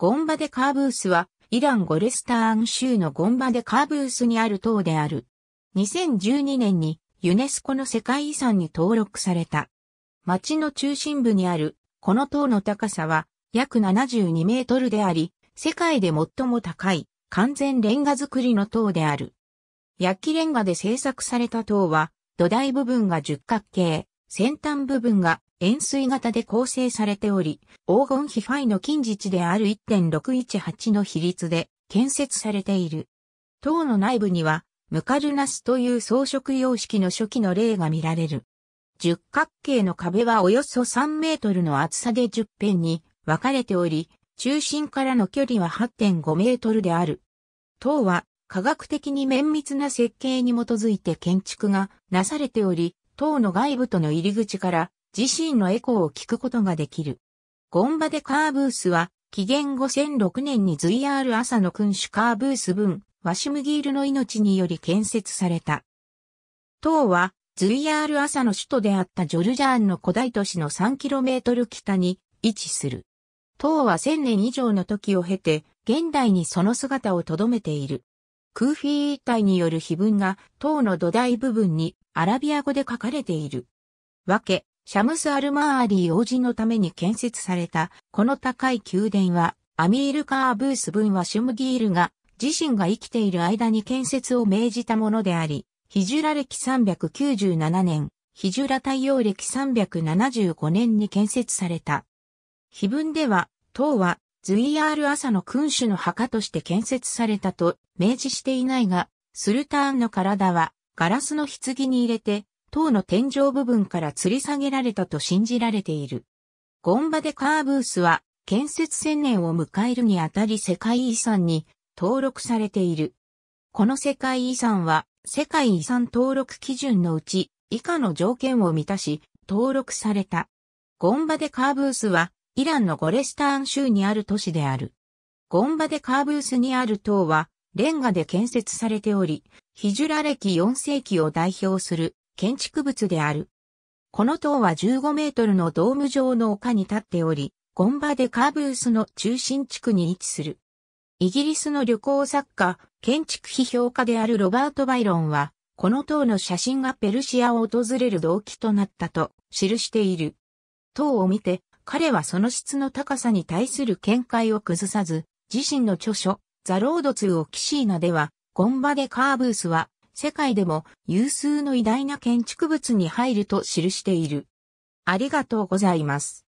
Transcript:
ゴンバデカーブースは、イランゴレスターン州のゴンバデカーブースにある塔である。2012年にユネスコの世界遺産に登録された。町の中心部にあるこの塔の高さは約72メートルであり、世界で最も高い完全レンガ造りの塔である。焼きレンガで製作された塔は土台部分が十角形、先端部分が円錐型で構成されており、黄金比ファイの近日である1.618の比率で建設されている。塔の内部には、ムカルナスという装飾様式の初期の例が見られる。十角形の壁はおよそ3メートルの厚さで10辺に分かれており、中心からの距離は8.5メートルである。塔は科学的に綿密な設計に基づいて建築がなされており、塔の外部との入り口から自身のエコーを聞くことができる。ゴンバデカーブースは、紀元後1006年にール朝の君主カーブース分、ワシムギールの命により建設された。塔は、ズイアール朝の首都であったジョルジャーンの古代都市の 3km 北に位置する。塔は1000年以上の時を経て、現代にその姿を留めている。クーフィー体による碑文が塔の土台部分にアラビア語で書かれている。わけ、シャムス・アルマーリー王子のために建設されたこの高い宮殿はアミール・カー・ブース文はシュムギールが自身が生きている間に建設を命じたものであり、ヒジュラ歴397年、ヒジュラ太陽歴375年に建設された。碑文では、塔はズイヤール朝の君主の墓として建設されたと明示していないが、スルターンの体はガラスの棺に入れて、塔の天井部分から吊り下げられたと信じられている。ゴンバデカーブースは建設1000年を迎えるにあたり世界遺産に登録されている。この世界遺産は世界遺産登録基準のうち以下の条件を満たし登録された。ゴンバデカーブースはイランのゴレスターン州にある都市である。ゴンバデカーブースにある塔は、レンガで建設されており、ヒジュラ歴4世紀を代表する建築物である。この塔は15メートルのドーム状の丘に立っており、ゴンバデカーブースの中心地区に位置する。イギリスの旅行作家、建築批評家であるロバート・バイロンは、この塔の写真がペルシアを訪れる動機となったと記している。塔を見て、彼はその質の高さに対する見解を崩さず、自身の著書、ザ・ロード2をキシーナでは、ゴンバデ・カーブースは、世界でも有数の偉大な建築物に入ると記している。ありがとうございます。